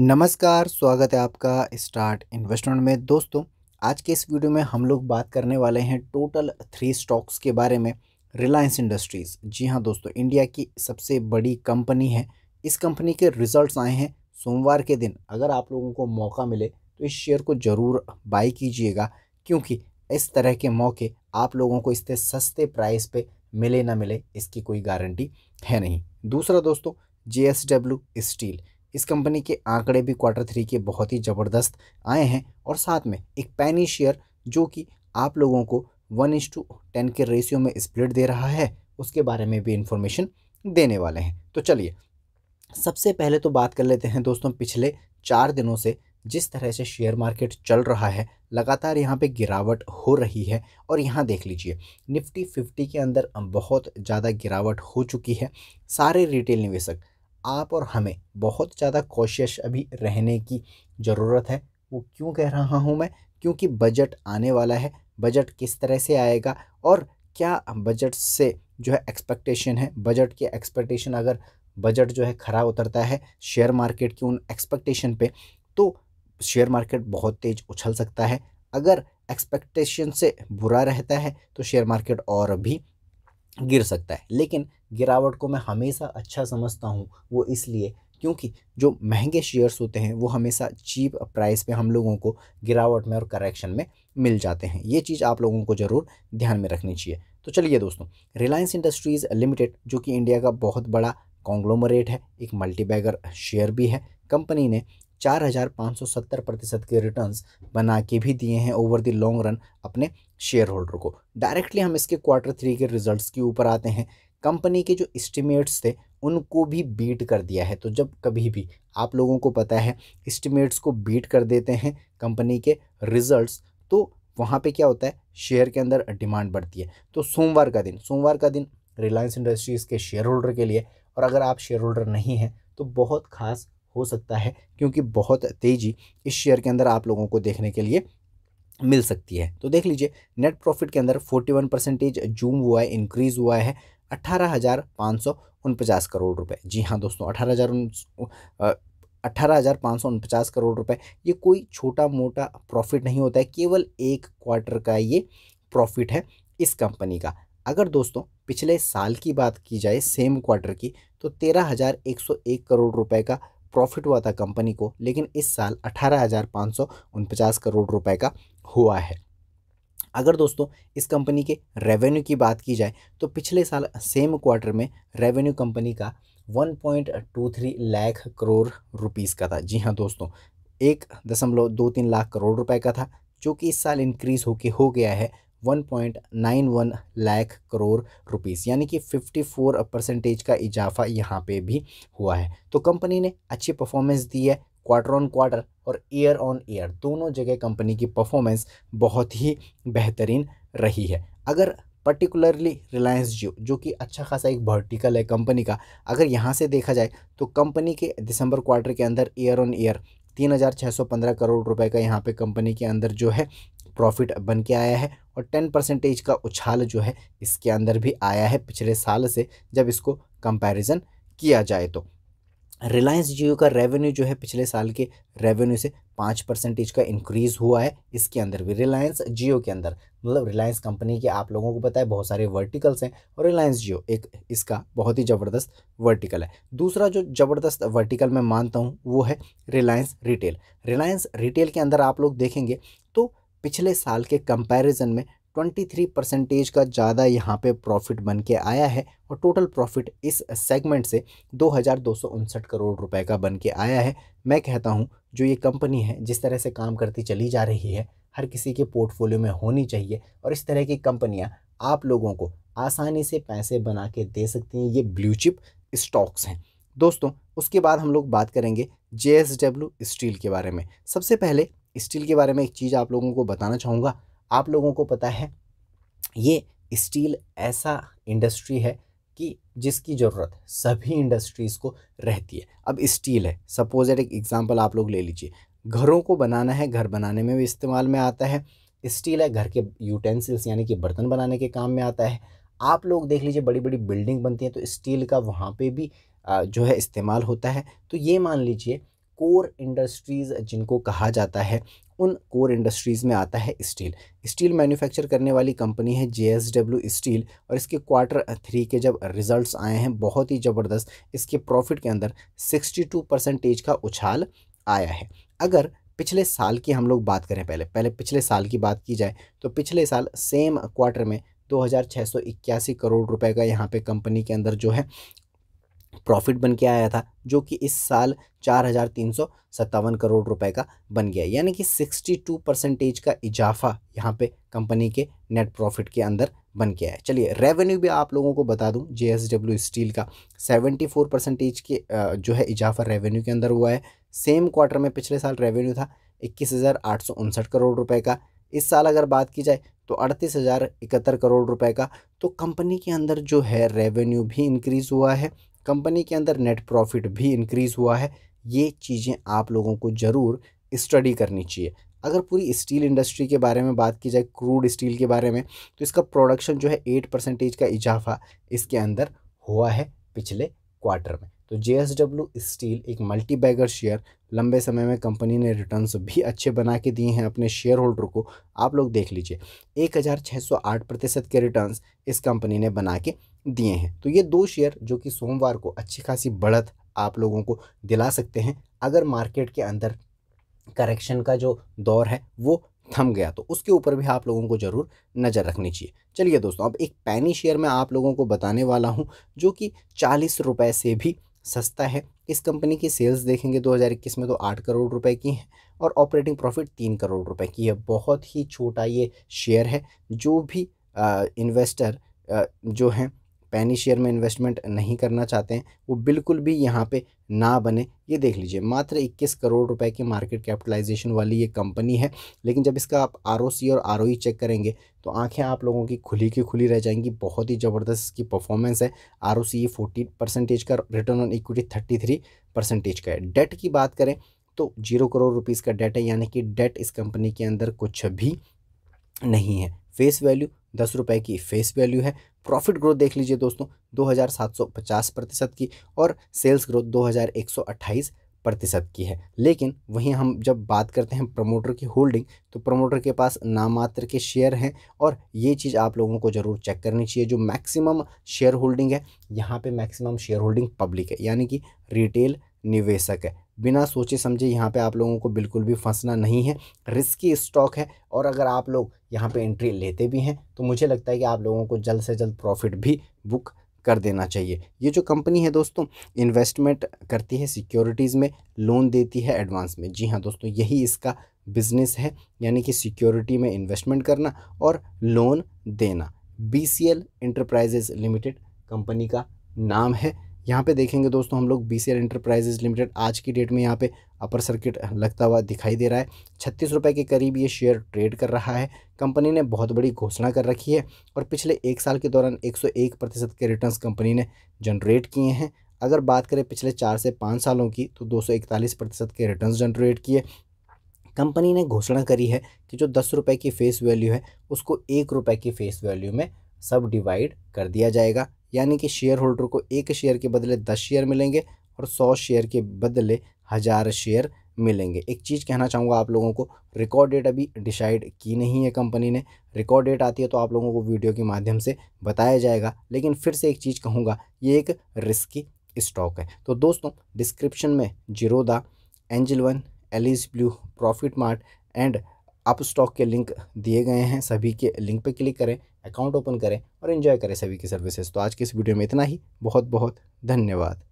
नमस्कार स्वागत है आपका स्टार्ट इन्वेस्टमेंट में दोस्तों आज के इस वीडियो में हम लोग बात करने वाले हैं टोटल थ्री स्टॉक्स के बारे में रिलायंस इंडस्ट्रीज़ जी हाँ दोस्तों इंडिया की सबसे बड़ी कंपनी है इस कंपनी के रिजल्ट्स आए हैं सोमवार के दिन अगर आप लोगों को मौका मिले तो इस शेयर को ज़रूर बाई कीजिएगा क्योंकि इस तरह के मौके आप लोगों को इससे सस्ते प्राइस पर मिले ना मिले इसकी कोई गारंटी है नहीं दूसरा दोस्तों जे स्टील इस कंपनी के आंकड़े भी क्वार्टर थ्री के बहुत ही ज़बरदस्त आए हैं और साथ में एक पैनी शेयर जो कि आप लोगों को वन इंस टू टेन के रेशियो में स्प्लिट दे रहा है उसके बारे में भी इन्फॉर्मेशन देने वाले हैं तो चलिए सबसे पहले तो बात कर लेते हैं दोस्तों पिछले चार दिनों से जिस तरह से शेयर मार्केट चल रहा है लगातार यहाँ पे गिरावट हो रही है और यहाँ देख लीजिए निफ्टी फिफ्टी के अंदर बहुत ज़्यादा गिरावट हो चुकी है सारे रिटेल निवेशक आप और हमें बहुत ज़्यादा कोशिश अभी रहने की ज़रूरत है वो क्यों कह रहा हूँ मैं क्योंकि बजट आने वाला है बजट किस तरह से आएगा और क्या बजट से जो है एक्सपेक्टेशन है बजट के एक्सपेक्टेशन अगर बजट जो है खरा उतरता है शेयर मार्केट की उन एक्सपेक्टेशन पे तो शेयर मार्केट बहुत तेज़ उछल सकता है अगर एक्सपेक्टेशन से बुरा रहता है तो शेयर मार्केट और भी गिर सकता है लेकिन गिरावट को मैं हमेशा अच्छा समझता हूँ वो इसलिए क्योंकि जो महंगे शेयर्स होते हैं वो हमेशा चीप प्राइस पे हम लोगों को गिरावट में और करेक्शन में मिल जाते हैं ये चीज़ आप लोगों को ज़रूर ध्यान में रखनी चाहिए तो चलिए दोस्तों रिलायंस इंडस्ट्रीज़ लिमिटेड जो कि इंडिया का बहुत बड़ा कॉन्ग्लोमरेट है एक मल्टीबैगर शेयर भी है कंपनी ने चार हज़ार पाँच सौ सत्तर प्रतिशत के रिटर्न्स बना के भी दिए हैं ओवर द लॉन्ग रन अपने शेयर होल्डर को डायरेक्टली हम इसके क्वार्टर थ्री के रिजल्ट्स के ऊपर आते हैं कंपनी के जो इस्टीमेट्स थे उनको भी बीट कर दिया है तो जब कभी भी आप लोगों को पता है इस्टीमेट्स को बीट कर देते हैं कंपनी के रिजल्ट्स तो वहाँ पे क्या होता है शेयर के अंदर डिमांड बढ़ती है तो सोमवार का दिन सोमवार का दिन रिलायंस इंडस्ट्रीज़ के शेयर होल्डर के लिए और अगर आप शेयर होल्डर नहीं हैं तो बहुत खास हो सकता है क्योंकि बहुत तेज़ी इस शेयर के अंदर आप लोगों को देखने के लिए मिल सकती है तो देख लीजिए नेट प्रॉफिट के अंदर फोर्टी वन परसेंटेज जूम हुआ है इंक्रीज़ हुआ है अट्ठारह हज़ार पाँच सौ उनपचास करोड़ रुपए जी हाँ दोस्तों अठारह हज़ार अट्ठारह हज़ार पाँच सौ उनपचास करोड़ रुपए ये कोई छोटा मोटा प्रॉफिट नहीं होता है केवल एक क्वार्टर का ये प्रॉफिट है इस कंपनी का अगर दोस्तों पिछले साल की बात की जाए सेम क्वार्टर की तो तेरह हज़ार एक सौ एक करोड़ रुपए का प्रॉफिट हुआ था कंपनी को लेकिन इस साल अठारह हज़ार पाँच सौ उनपचास करोड़ रुपए का हुआ है अगर दोस्तों इस कंपनी के रेवेन्यू की बात की जाए तो पिछले साल सेम क्वार्टर में रेवेन्यू कंपनी का 1.23 लाख करोड़ रुपीस का था जी हाँ दोस्तों एक दशमलव दो तीन लाख करोड़ रुपए का था जो कि इस साल इंक्रीज़ होके हो गया है 1.91 लाख करोड़ रुपीस यानी कि 54 परसेंटेज का इजाफा यहाँ पे भी हुआ है तो कंपनी ने अच्छी परफॉर्मेंस दी है क्वार्टर ऑन क्वार्टर और ईयर ऑन ईयर दोनों जगह कंपनी की परफॉर्मेंस बहुत ही बेहतरीन रही है अगर पर्टिकुलरली रिलायंस जियो जो कि अच्छा खासा एक वर्टिकल है कंपनी का अगर यहाँ से देखा जाए तो कंपनी के दिसंबर क्वार्टर के अंदर ईयर ऑन ईयर तीन हज़ार छः सौ पंद्रह करोड़ रुपए का यहाँ पे कंपनी के अंदर जो है प्रॉफिट बन के आया है और टेन परसेंटेज का उछाल जो है इसके अंदर भी आया है पिछले साल से जब इसको कंपैरिजन किया जाए तो रिलायंस जियो का रेवेन्यू जो है पिछले साल के रेवेन्यू से पाँच परसेंटेज का इंक्रीज़ हुआ है इसके अंदर भी रिलायंस जियो के अंदर मतलब रिलायंस कंपनी के आप लोगों को पता है बहुत सारे वर्टिकल्स हैं और रिलायंस जियो एक इसका बहुत ही ज़बरदस्त वर्टिकल है दूसरा जो ज़बरदस्त वर्टिकल मैं मानता हूँ वो है रिलायंस रिटेल रिलायंस रिटेल के अंदर आप लोग देखेंगे तो पिछले साल के कंपैरिजन में 23 परसेंटेज का ज़्यादा यहाँ पे प्रॉफिट बन के आया है और टोटल प्रॉफिट इस सेगमेंट से दो करोड़ रुपए का बन के आया है मैं कहता हूँ जो ये कंपनी है जिस तरह से काम करती चली जा रही है हर किसी के पोर्टफोलियो में होनी चाहिए और इस तरह की कंपनियाँ आप लोगों को आसानी से पैसे बना के दे सकती हैं ये ब्लू चिप स्टॉक्स हैं दोस्तों उसके बाद हम लोग बात करेंगे जे स्टील के बारे में सबसे पहले स्टील के बारे में एक चीज़ आप लोगों को बताना चाहूँगा आप लोगों को पता है ये स्टील ऐसा इंडस्ट्री है कि जिसकी ज़रूरत सभी इंडस्ट्रीज़ को रहती है अब स्टील है सपोज एट एक एग्ज़ाम्पल आप लोग ले लीजिए घरों को बनाना है घर बनाने में भी इस्तेमाल में आता है स्टील है घर के यूटेंसिल्स यानी कि बर्तन बनाने के काम में आता है आप लोग देख लीजिए बड़ी बड़ी बिल्डिंग बनती है तो स्टील का वहाँ पे भी जो है इस्तेमाल होता है तो ये मान लीजिए कोर इंडस्ट्रीज़ जिनको कहा जाता है उन कोर इंडस्ट्रीज़ में आता है स्टील स्टील मैन्युफैक्चर करने वाली कंपनी है जे स्टील और इसके क्वार्टर थ्री के जब रिजल्ट्स आए हैं बहुत ही ज़बरदस्त इसके प्रॉफिट के अंदर 62 परसेंटेज का उछाल आया है अगर पिछले साल की हम लोग बात करें पहले पहले पिछले साल की बात की जाए तो पिछले साल सेम क्वार्टर में दो करोड़ रुपए का यहाँ पे कंपनी के अंदर जो है प्रॉफिट बन के आया था जो कि इस साल चार हज़ार तीन सौ सत्तावन करोड़ रुपए का बन गया यानी कि सिक्सटी टू परसेंटेज का इजाफा यहाँ पे कंपनी के नेट प्रॉफिट के अंदर बन गया है चलिए रेवेन्यू भी आप लोगों को बता दूं जे स्टील का 74 परसेंटेज के जो है इजाफा रेवेन्यू के अंदर हुआ है सेम क्वार्टर में पिछले साल रेवेन्यू था इक्कीस करोड़ रुपए का इस साल अगर बात की जाए तो अड़तीस हज़ार इकहत्तर करोड़ रुपए का तो कंपनी के अंदर जो है रेवेन्यू भी इंक्रीज़ हुआ है कंपनी के अंदर नेट प्रॉफिट भी इंक्रीज़ हुआ है ये चीज़ें आप लोगों को ज़रूर स्टडी करनी चाहिए अगर पूरी स्टील इंडस्ट्री के बारे में बात की जाए क्रूड स्टील के बारे में तो इसका प्रोडक्शन जो है एट परसेंटेज का इजाफा इसके अंदर हुआ है पिछले क्वार्टर में तो जे स्टील एक मल्टी बैगर शेयर लंबे समय में कंपनी ने रिटर्न्स भी अच्छे बना के दिए हैं अपने शेयर होल्डर को आप लोग देख लीजिए एक हज़ार छः सौ आठ प्रतिशत के रिटर्न्स इस कंपनी ने बना के दिए हैं तो ये दो शेयर जो कि सोमवार को अच्छी खासी बढ़त आप लोगों को दिला सकते हैं अगर मार्केट के अंदर करेक्शन का जो दौर है वो थम गया तो उसके ऊपर भी आप लोगों को ज़रूर नज़र रखनी चाहिए चलिए दोस्तों अब एक पैनी शेयर मैं आप लोगों को बताने वाला हूँ जो कि चालीस रुपये से भी सस्ता है इस कंपनी की सेल्स देखेंगे 2021 में तो आठ करोड़ रुपए की है और ऑपरेटिंग प्रॉफिट तीन करोड़ रुपए की है बहुत ही छोटा ये शेयर है जो भी आ, इन्वेस्टर आ, जो हैं पैनी शेयर में इन्वेस्टमेंट नहीं करना चाहते हैं वो बिल्कुल भी यहाँ पे ना बने ये देख लीजिए मात्र 21 करोड़ रुपए की मार्केट कैपिटलाइजेशन वाली ये कंपनी है लेकिन जब इसका आप आर और आर चेक e करेंगे तो आंखें आप लोगों की खुली की खुली रह जाएंगी बहुत ही ज़बरदस्त इसकी परफॉर्मेंस है आर ओ परसेंटेज का return on equity thirty percentage का है डेट की बात करें तो जीरो करोड़ रुपीज़ का डेट है यानी कि डेट इस कंपनी के अंदर कुछ भी नहीं है फेस वैल्यू दस रुपये की फेस वैल्यू है प्रॉफिट ग्रोथ देख लीजिए दोस्तों 2750 प्रतिशत की और सेल्स ग्रोथ 2128 प्रतिशत की है लेकिन वहीं हम जब बात करते हैं प्रमोटर की होल्डिंग तो प्रमोटर के पास नामात्र के शेयर हैं और ये चीज़ आप लोगों को ज़रूर चेक करनी चाहिए जो मैक्सिमम शेयर होल्डिंग है यहाँ पर मैक्सिमम शेयर होल्डिंग पब्लिक है यानी कि रिटेल निवेशक है बिना सोचे समझे यहाँ पे आप लोगों को बिल्कुल भी फंसना नहीं है रिस्की स्टॉक है और अगर आप लोग यहाँ पे एंट्री लेते भी हैं तो मुझे लगता है कि आप लोगों को जल्द से जल्द प्रॉफिट भी बुक कर देना चाहिए ये जो कंपनी है दोस्तों इन्वेस्टमेंट करती है सिक्योरिटीज़ में लोन देती है एडवांस में जी हाँ दोस्तों यही इसका बिजनेस है यानी कि सिक्योरिटी में इन्वेस्टमेंट करना और लोन देना B C L Enterprises Limited company का नाम है यहाँ पे देखेंगे दोस्तों हम लोग बी सी एंटरप्राइजेज लिमिटेड आज की डेट में यहाँ पे अपर सर्किट लगता हुआ दिखाई दे रहा है छत्तीस रुपये के करीब ये शेयर ट्रेड कर रहा है कंपनी ने बहुत बड़ी घोषणा कर रखी है और पिछले एक साल के दौरान 101 प्रतिशत के रिटर्न कंपनी ने जनरेट किए हैं अगर बात करें पिछले चार से पाँच सालों की तो दो प्रतिशत के रिटर्न जनरेट किए कंपनी ने घोषणा करी है कि जो दस रुपये की फेस वैल्यू है उसको एक रुपये की फेस वैल्यू में सब डिवाइड कर दिया जाएगा यानी कि शेयर होल्डर को एक शेयर के बदले दस शेयर मिलेंगे और सौ शेयर के बदले हज़ार शेयर मिलेंगे एक चीज़ कहना चाहूँगा आप लोगों को रिकॉर्ड डेट अभी डिसाइड की नहीं है कंपनी ने रिकॉर्ड डेट आती है तो आप लोगों को वीडियो के माध्यम से बताया जाएगा लेकिन फिर से एक चीज़ कहूँगा ये एक रिस्की स्टॉक है तो दोस्तों डिस्क्रिप्शन में जिरोदा एंजल वन एलिस ब्लू प्रॉफिट मार्ट एंड आप स्टॉक के लिंक दिए गए हैं सभी के लिंक पर क्लिक करें अकाउंट ओपन करें और इन्जॉय करें सभी की सर्विसेज तो आज के इस वीडियो में इतना ही बहुत बहुत धन्यवाद